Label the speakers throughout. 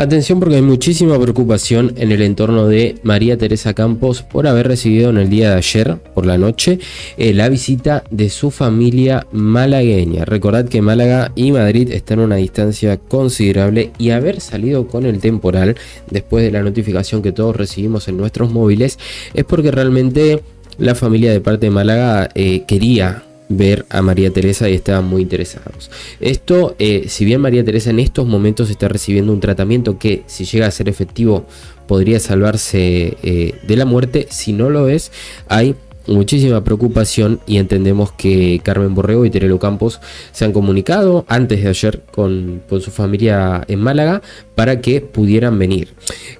Speaker 1: Atención porque hay muchísima preocupación en el entorno de María Teresa Campos por haber recibido en el día de ayer, por la noche, eh, la visita de su familia malagueña. Recordad que Málaga y Madrid están a una distancia considerable y haber salido con el temporal después de la notificación que todos recibimos en nuestros móviles es porque realmente la familia de parte de Málaga eh, quería ver a María Teresa y estaban muy interesados. Esto, eh, si bien María Teresa en estos momentos está recibiendo un tratamiento que si llega a ser efectivo podría salvarse eh, de la muerte, si no lo es, hay muchísima preocupación y entendemos que Carmen Borrego y Terelo Campos se han comunicado antes de ayer con, con, su familia en Málaga para que pudieran venir.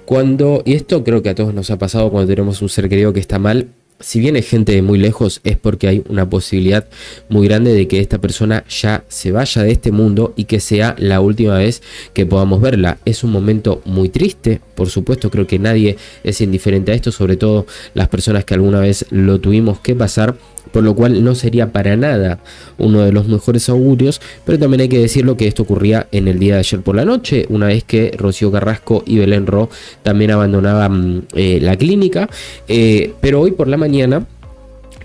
Speaker 1: Cuando, y esto creo que a todos nos ha pasado cuando tenemos un ser querido que está mal, si viene gente de muy lejos es porque hay una posibilidad muy grande de que esta persona ya se vaya de este mundo y que sea la última vez que podamos verla. Es un momento muy triste, por supuesto creo que nadie es indiferente a esto, sobre todo las personas que alguna vez lo tuvimos que pasar por lo cual no sería para nada uno de los mejores augurios, pero también hay que decirlo que esto ocurría en el día de ayer por la noche, una vez que Rocío Carrasco y Belén Ro también abandonaban eh, la clínica, eh, pero hoy por la mañana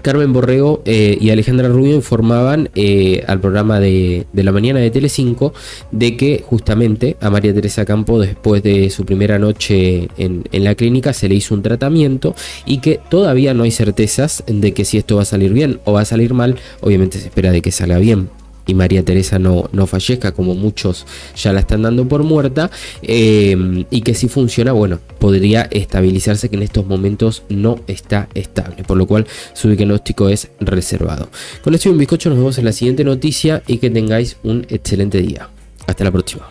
Speaker 1: Carmen Borrego eh, y Alejandra Rubio informaban eh, al programa de, la mañana de Telecinco de que justamente a María Teresa Campo después de su primera noche en, en, la clínica se le hizo un tratamiento y que todavía no hay certezas de que si esto va a salir bien o va a salir mal, obviamente se espera de que salga bien y María Teresa no, no fallezca, como muchos ya la están dando por muerta, eh, y que si funciona, bueno, podría estabilizarse que en estos momentos no está estable, por lo cual su diagnóstico es reservado. Con esto y un bizcocho nos vemos en la siguiente noticia y que tengáis un excelente día. Hasta la próxima.